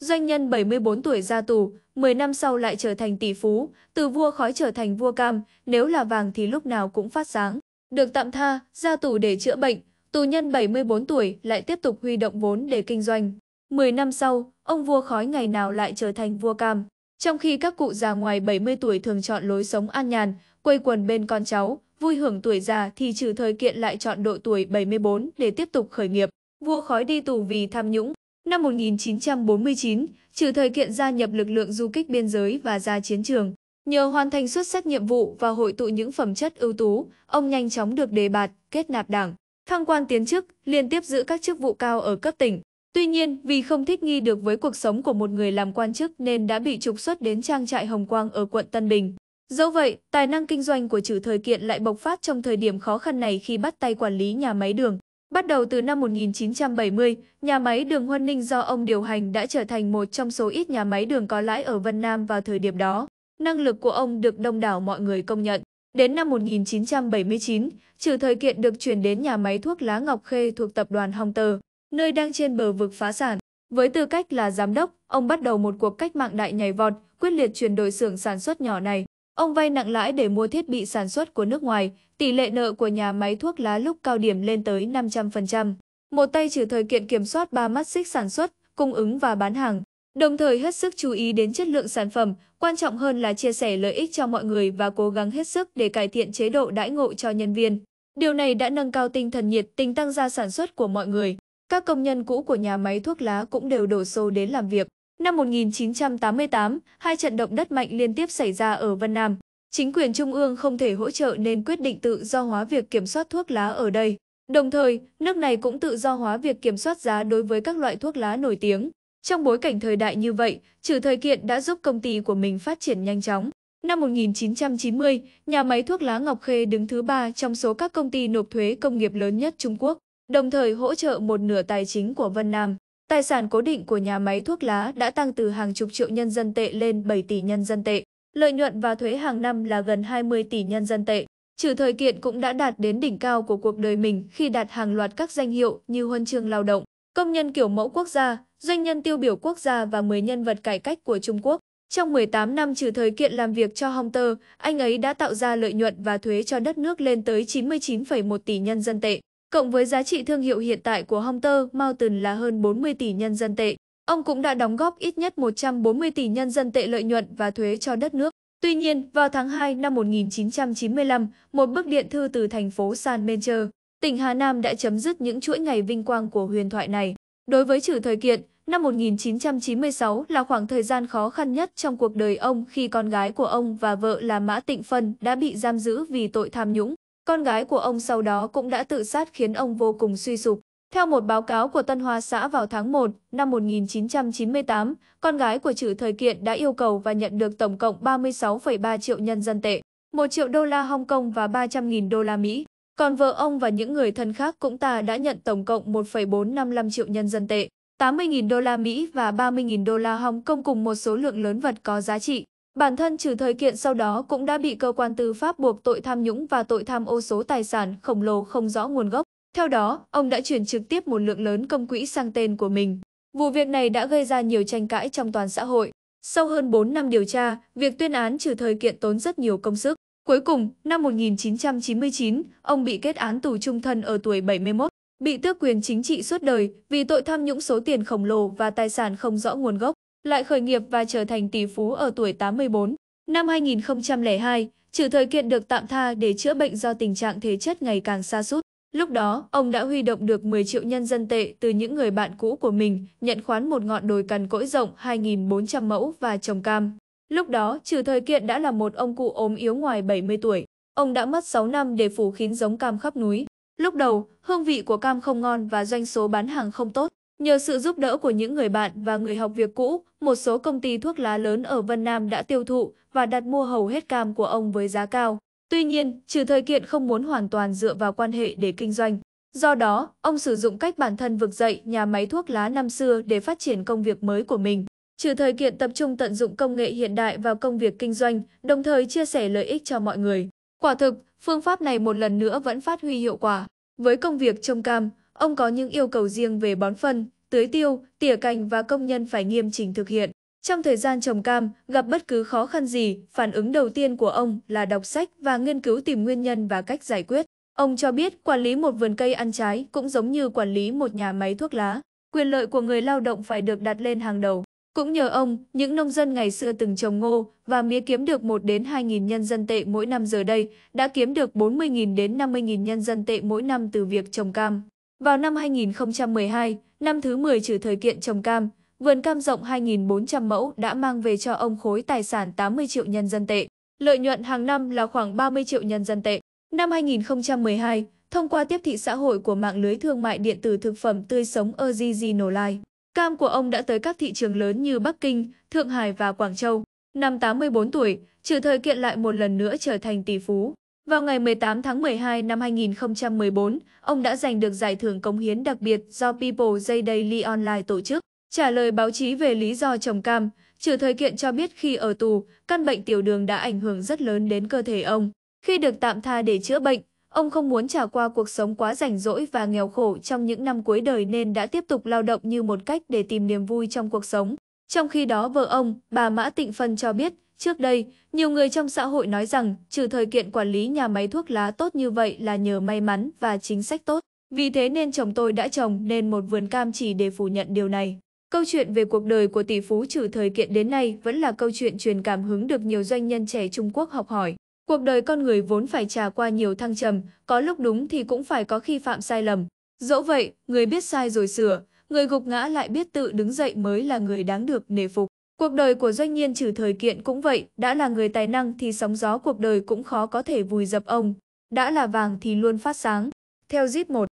Doanh nhân 74 tuổi ra tù, 10 năm sau lại trở thành tỷ phú, từ vua khói trở thành vua cam, nếu là vàng thì lúc nào cũng phát sáng. Được tạm tha, ra tù để chữa bệnh, tù nhân 74 tuổi lại tiếp tục huy động vốn để kinh doanh. 10 năm sau, ông vua khói ngày nào lại trở thành vua cam. Trong khi các cụ già ngoài 70 tuổi thường chọn lối sống an nhàn, quây quần bên con cháu, vui hưởng tuổi già thì trừ thời kiện lại chọn độ tuổi 74 để tiếp tục khởi nghiệp. Vua khói đi tù vì tham nhũng, Năm 1949, trừ thời kiện gia nhập lực lượng du kích biên giới và ra chiến trường, nhờ hoàn thành xuất sắc nhiệm vụ và hội tụ những phẩm chất ưu tú, ông nhanh chóng được đề bạt, kết nạp đảng, thăng quan tiến chức, liên tiếp giữ các chức vụ cao ở cấp tỉnh. Tuy nhiên, vì không thích nghi được với cuộc sống của một người làm quan chức nên đã bị trục xuất đến trang trại Hồng Quang ở quận Tân Bình. Dẫu vậy, tài năng kinh doanh của trừ thời kiện lại bộc phát trong thời điểm khó khăn này khi bắt tay quản lý nhà máy đường, Bắt đầu từ năm 1970, nhà máy đường Huân Ninh do ông điều hành đã trở thành một trong số ít nhà máy đường có lãi ở Vân Nam vào thời điểm đó. Năng lực của ông được đông đảo mọi người công nhận. Đến năm 1979, trừ thời kiện được chuyển đến nhà máy thuốc lá Ngọc Khê thuộc tập đoàn Hong Tơ, nơi đang trên bờ vực phá sản. Với tư cách là giám đốc, ông bắt đầu một cuộc cách mạng đại nhảy vọt, quyết liệt chuyển đổi xưởng sản xuất nhỏ này. Ông vay nặng lãi để mua thiết bị sản xuất của nước ngoài, tỷ lệ nợ của nhà máy thuốc lá lúc cao điểm lên tới 500%. Một tay trừ thời kiện kiểm soát ba mắt xích sản xuất, cung ứng và bán hàng, đồng thời hết sức chú ý đến chất lượng sản phẩm, quan trọng hơn là chia sẻ lợi ích cho mọi người và cố gắng hết sức để cải thiện chế độ đãi ngộ cho nhân viên. Điều này đã nâng cao tinh thần nhiệt tình tăng gia sản xuất của mọi người. Các công nhân cũ của nhà máy thuốc lá cũng đều đổ xô đến làm việc. Năm 1988, hai trận động đất mạnh liên tiếp xảy ra ở Vân Nam. Chính quyền trung ương không thể hỗ trợ nên quyết định tự do hóa việc kiểm soát thuốc lá ở đây. Đồng thời, nước này cũng tự do hóa việc kiểm soát giá đối với các loại thuốc lá nổi tiếng. Trong bối cảnh thời đại như vậy, trừ thời kiện đã giúp công ty của mình phát triển nhanh chóng. Năm 1990, nhà máy thuốc lá Ngọc Khê đứng thứ ba trong số các công ty nộp thuế công nghiệp lớn nhất Trung Quốc, đồng thời hỗ trợ một nửa tài chính của Vân Nam. Tài sản cố định của nhà máy thuốc lá đã tăng từ hàng chục triệu nhân dân tệ lên 7 tỷ nhân dân tệ. Lợi nhuận và thuế hàng năm là gần 20 tỷ nhân dân tệ. Trừ thời kiện cũng đã đạt đến đỉnh cao của cuộc đời mình khi đạt hàng loạt các danh hiệu như huân chương lao động, công nhân kiểu mẫu quốc gia, doanh nhân tiêu biểu quốc gia và 10 nhân vật cải cách của Trung Quốc. Trong 18 năm trừ thời kiện làm việc cho Hongter, anh ấy đã tạo ra lợi nhuận và thuế cho đất nước lên tới 99,1 tỷ nhân dân tệ. Cộng với giá trị thương hiệu hiện tại của Hunter Mountain là hơn 40 tỷ nhân dân tệ, ông cũng đã đóng góp ít nhất 140 tỷ nhân dân tệ lợi nhuận và thuế cho đất nước. Tuy nhiên, vào tháng 2 năm 1995, một bức điện thư từ thành phố San Mencher, tỉnh Hà Nam đã chấm dứt những chuỗi ngày vinh quang của huyền thoại này. Đối với trừ thời kiện, năm 1996 là khoảng thời gian khó khăn nhất trong cuộc đời ông khi con gái của ông và vợ là Mã Tịnh Phân đã bị giam giữ vì tội tham nhũng. Con gái của ông sau đó cũng đã tự sát khiến ông vô cùng suy sụp. Theo một báo cáo của Tân Hoa xã vào tháng 1 năm 1998, con gái của Trử Thời Kiện đã yêu cầu và nhận được tổng cộng 36,3 triệu nhân dân tệ, 1 triệu đô la Hong Kong và 300.000 đô la Mỹ. Còn vợ ông và những người thân khác cũng ta đã nhận tổng cộng 1,455 triệu nhân dân tệ, 80.000 đô la Mỹ và 30.000 đô la Hong Kong cùng một số lượng lớn vật có giá trị. Bản thân trừ thời kiện sau đó cũng đã bị cơ quan tư pháp buộc tội tham nhũng và tội tham ô số tài sản khổng lồ không rõ nguồn gốc. Theo đó, ông đã chuyển trực tiếp một lượng lớn công quỹ sang tên của mình. Vụ việc này đã gây ra nhiều tranh cãi trong toàn xã hội. Sau hơn 4 năm điều tra, việc tuyên án trừ thời kiện tốn rất nhiều công sức. Cuối cùng, năm 1999, ông bị kết án tù trung thân ở tuổi 71, bị tước quyền chính trị suốt đời vì tội tham nhũng số tiền khổng lồ và tài sản không rõ nguồn gốc lại khởi nghiệp và trở thành tỷ phú ở tuổi 84. Năm 2002, trừ thời kiện được tạm tha để chữa bệnh do tình trạng thế chất ngày càng xa sút Lúc đó, ông đã huy động được 10 triệu nhân dân tệ từ những người bạn cũ của mình, nhận khoán một ngọn đồi cằn cỗi rộng 2.400 mẫu và trồng cam. Lúc đó, trừ thời kiện đã là một ông cụ ốm yếu ngoài 70 tuổi. Ông đã mất 6 năm để phủ kín giống cam khắp núi. Lúc đầu, hương vị của cam không ngon và doanh số bán hàng không tốt. Nhờ sự giúp đỡ của những người bạn và người học việc cũ, một số công ty thuốc lá lớn ở Vân Nam đã tiêu thụ và đặt mua hầu hết cam của ông với giá cao. Tuy nhiên, trừ thời kiện không muốn hoàn toàn dựa vào quan hệ để kinh doanh. Do đó, ông sử dụng cách bản thân vực dậy nhà máy thuốc lá năm xưa để phát triển công việc mới của mình. Trừ thời kiện tập trung tận dụng công nghệ hiện đại vào công việc kinh doanh, đồng thời chia sẻ lợi ích cho mọi người. Quả thực, phương pháp này một lần nữa vẫn phát huy hiệu quả. Với công việc trông cam, Ông có những yêu cầu riêng về bón phân, tưới tiêu, tỉa cành và công nhân phải nghiêm chỉnh thực hiện. Trong thời gian trồng cam, gặp bất cứ khó khăn gì, phản ứng đầu tiên của ông là đọc sách và nghiên cứu tìm nguyên nhân và cách giải quyết. Ông cho biết quản lý một vườn cây ăn trái cũng giống như quản lý một nhà máy thuốc lá. Quyền lợi của người lao động phải được đặt lên hàng đầu. Cũng nhờ ông, những nông dân ngày xưa từng trồng ngô và mía kiếm được 1 đến 2.000 nhân dân tệ mỗi năm giờ đây đã kiếm được 40.000 đến 50.000 nhân dân tệ mỗi năm từ việc trồng cam. Vào năm 2012, năm thứ 10 trừ thời kiện trồng cam, vườn cam rộng 2.400 mẫu đã mang về cho ông khối tài sản 80 triệu nhân dân tệ. Lợi nhuận hàng năm là khoảng 30 triệu nhân dân tệ. Năm 2012, thông qua tiếp thị xã hội của mạng lưới thương mại điện tử thực phẩm tươi sống Ozzy cam của ông đã tới các thị trường lớn như Bắc Kinh, Thượng Hải và Quảng Châu. Năm 84 tuổi, trừ thời kiện lại một lần nữa trở thành tỷ phú. Vào ngày 18 tháng 12 năm 2014, ông đã giành được giải thưởng cống hiến đặc biệt do People Daily Online tổ chức. Trả lời báo chí về lý do trồng cam, trừ thời kiện cho biết khi ở tù, căn bệnh tiểu đường đã ảnh hưởng rất lớn đến cơ thể ông. Khi được tạm tha để chữa bệnh, ông không muốn trả qua cuộc sống quá rảnh rỗi và nghèo khổ trong những năm cuối đời nên đã tiếp tục lao động như một cách để tìm niềm vui trong cuộc sống. Trong khi đó vợ ông, bà Mã Tịnh Phân cho biết, Trước đây, nhiều người trong xã hội nói rằng trừ thời kiện quản lý nhà máy thuốc lá tốt như vậy là nhờ may mắn và chính sách tốt. Vì thế nên chồng tôi đã trồng nên một vườn cam chỉ để phủ nhận điều này. Câu chuyện về cuộc đời của tỷ phú trừ thời kiện đến nay vẫn là câu chuyện truyền cảm hứng được nhiều doanh nhân trẻ Trung Quốc học hỏi. Cuộc đời con người vốn phải trà qua nhiều thăng trầm, có lúc đúng thì cũng phải có khi phạm sai lầm. Dẫu vậy, người biết sai rồi sửa, người gục ngã lại biết tự đứng dậy mới là người đáng được nể phục. Cuộc đời của doanh nhân trừ thời kiện cũng vậy, đã là người tài năng thì sóng gió cuộc đời cũng khó có thể vùi dập ông, đã là vàng thì luôn phát sáng. Theo Zip 1